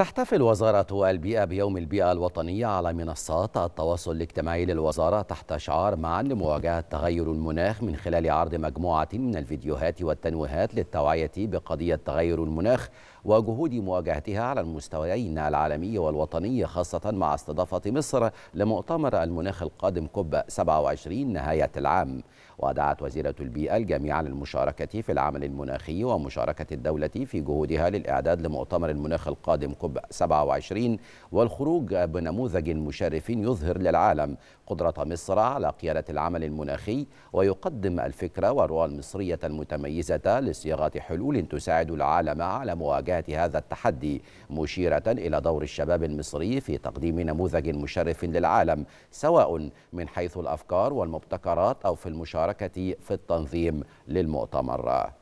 تحتفل وزارة البيئة بيوم البيئة الوطنية على منصات التواصل الاجتماعي للوزارة تحت شعار معا لمواجهة تغير المناخ من خلال عرض مجموعة من الفيديوهات والتنويهات للتوعية بقضية تغير المناخ وجهود مواجهتها على المستويين العالمي والوطني خاصة مع استضافة مصر لمؤتمر المناخ القادم كوب 27 نهاية العام ودعت وزيرة البيئة الجميع للمشاركة في العمل المناخي ومشاركة الدولة في جهودها للإعداد لمؤتمر المناخ القادم كوب 27 والخروج بنموذج مشرف يظهر للعالم قدرة مصر على قيادة العمل المناخي ويقدم الفكرة والرؤى المصرية المتميزة لصياغة حلول تساعد العالم على مواجهة مواجهة هذا التحدي مشيرة إلى دور الشباب المصري في تقديم نموذج مشرف للعالم سواء من حيث الأفكار والمبتكرات أو في المشاركة في التنظيم للمؤتمر